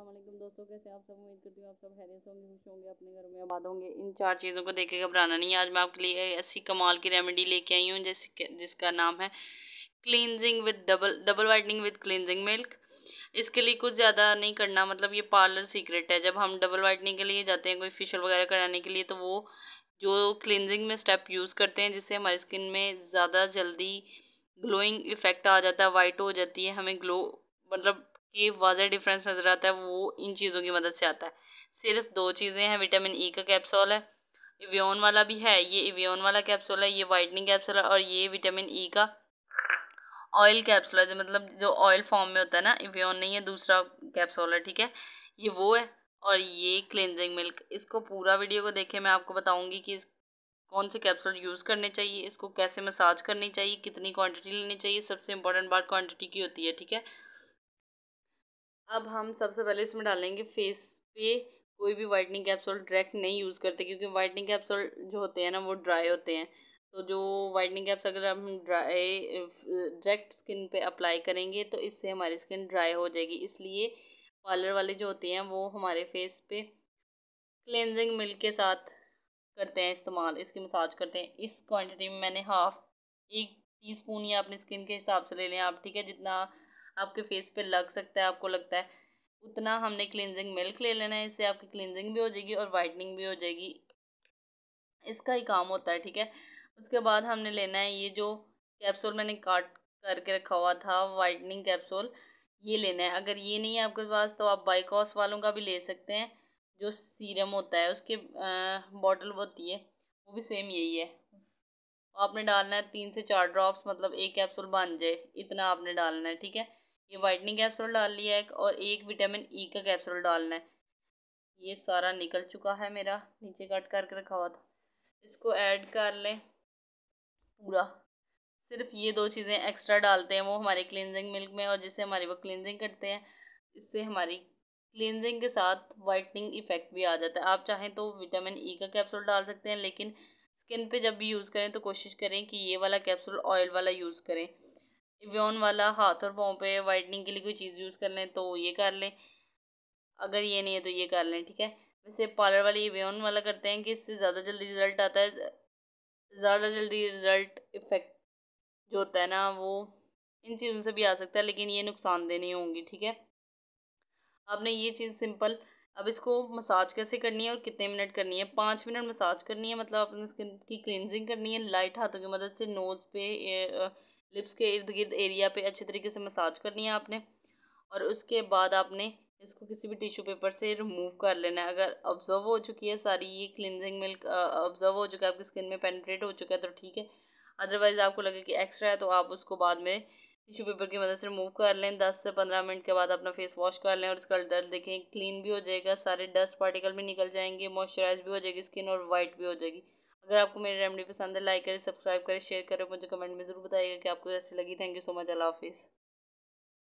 अल्लाम दोस्तों कैसे आप सब उम्मीद करती हूँ आप सब हैरियत होंगे खुश होंगे अपने घर में आबाद होंगे इन चार चीज़ों को देख घबराना नहीं है आज मैं आपके लिए ऐसी कमाल की रेमेडी लेके आई हूँ जिस जिसका नाम है cleansing with double double whitening with cleansing milk इसके लिए कुछ ज़्यादा नहीं करना मतलब ये पार्लर सीक्रेट है जब हम डबल वाइटनिंग के लिए जाते हैं कोई फेशियल वगैरह कराने के लिए तो वो जो क्लिनजिंग में स्टेप यूज़ करते हैं जिससे हमारी स्किन में ज़्यादा जल्दी ग्लोइंग इफ़ेक्ट आ जाता है वाइट हो जाती है हमें ग्लो मतलब के वाजह डिफरेंस नज़र आता है वो इन चीज़ों की मदद से आता है सिर्फ दो चीज़ें हैं विटामिन ई e का कैप्सूल है इवियोन वाला भी है ये इवियोन वाला कैप्सूल है ये वाइटनिंग कैप्सूल है और ये विटामिन ई e का ऑयल कैप्सूल है जो मतलब जो ऑयल फॉर्म में होता है ना इवियोन नहीं है दूसरा कैप्सूल है ठीक है ये वो है और ये क्लिनजिंग मिल्क इसको पूरा वीडियो को देखे मैं आपको बताऊँगी कि कौन से कैप्सूल यूज़ करने चाहिए इसको कैसे मसाज करनी चाहिए कितनी क्वान्टिटी लेनी चाहिए सबसे इंपॉर्टेंट बात क्वान्टिटी की होती है ठीक है अब हम सबसे पहले इसमें डालेंगे फेस पे कोई भी वाइटनिंग कैप्सूल डायरेक्ट नहीं यूज़ करते क्योंकि वाइटनिंग कैप्सूल जो होते हैं ना वो ड्राई होते हैं तो जो वाइटनिंग कैप्स अगर हम ड्राई डायरेक्ट स्किन पे अप्लाई करेंगे तो इससे हमारी स्किन ड्राई हो जाएगी इसलिए पार्लर वाले जो होते हैं वो हमारे फेस पे क्लेंजिंग मिल्क के साथ करते हैं इस्तेमाल इसकी मसाज करते हैं इस क्वांटिटी में मैंने हाफ एक टीस्पून या अपनी स्किन के हिसाब से ले लें आप ठीक है जितना आपके फेस पे लग सकता है आपको लगता है उतना हमने क्लिनजिंग मिल्क ले लेना है इससे आपकी क्लिनजिंग भी हो जाएगी और वाइटनिंग भी हो जाएगी इसका ही काम होता है ठीक है उसके बाद हमने लेना है ये जो कैप्सूल मैंने काट करके रखा हुआ था वाइटनिंग कैप्सूल ये लेना है अगर ये नहीं है आपके पास तो आप बाइकॉस वालों का भी ले सकते हैं जो सीरम होता है उसके बॉटल होती है वो भी सेम यही है आपने डालना है तीन से चार ड्रॉप्स मतलब एक कैप्सूल बन जाए इतना आपने डालना है ठीक है ये वाइटनिंग कैप्सूल डाल लिया है और एक विटामिन ई e का कैप्सूल डालना है ये सारा निकल चुका है मेरा नीचे कट करके रखा हुआ था इसको ऐड कर लें पूरा सिर्फ ये दो चीज़ें एक्स्ट्रा डालते हैं वो हमारे क्लिनजिंग मिल्क में और जिससे हमारी वो क्लिनजिंग करते हैं इससे हमारी क्लिनजिंग के साथ वाइटनिंग इफ़ेक्ट भी आ जाता है आप चाहें तो विटामिन ई e का कैप्सूल डाल सकते हैं लेकिन स्किन पे जब भी यूज़ करें तो कोशिश करें कि ये वाला कैप्सूल ऑयल वाला यूज़ करें एवियन वाला हाथ और पाँव पे वाइटनिंग के लिए कोई चीज़ यूज़ कर लें तो ये कर लें अगर ये नहीं है तो ये कर लें ठीक है वैसे पार्लर वाले एवियन वाला करते हैं कि इससे ज़्यादा जल्दी रिज़ल्ट आता है ज़्यादा जल्दी रिज़ल्ट इफ़ेक्ट जो होता है ना वो इन चीज़ों से भी आ सकता है लेकिन ये नुकसान नहीं होंगी ठीक है आपने ये चीज़ सिंपल अब इसको मसाज कैसे करनी है और कितने मिनट करनी है पाँच मिनट मसाज करनी है मतलब अपने स्किन की क्लिनजिंग करनी है लाइट हाथों की मदद से नोज़ पे लिप्स के इर्द गिर्द एरिया पे अच्छे तरीके से मसाज करनी है आपने और उसके बाद आपने इसको किसी भी टिश्यू पेपर से रिमूव कर लेना है अगर ऑब्जर्व हो चुकी है सारी ये क्लिनजिंग मिल्क ऑब्जर्व हो चुका है आपकी स्किन में पेनिट्रेट हो चुका है तो ठीक है अदरवाइज़ आपको लगे कि एक्स्ट्रा है तो आप उसको बाद में टिश्यू पेपर की मदद से रिमूव कर लें दस से पंद्रह मिनट के बाद अपना फेस वॉश कर लें और उसका डर देखें क्लीन भी हो जाएगा सारे डस्ट पार्टिकल भी निकल जाएंगे मॉइस्चराइज भी हो जाएगी स्किन और वाइट भी हो जाएगी अगर आपको मेरी रेमेडी पसंद है लाइक करें सब्सक्राइब करें शेयर करें मुझे कमेंट में ज़रूर बताइएगा कि आपको कैसी लगी थैंक यू सो मच अल्लाह हाफिज़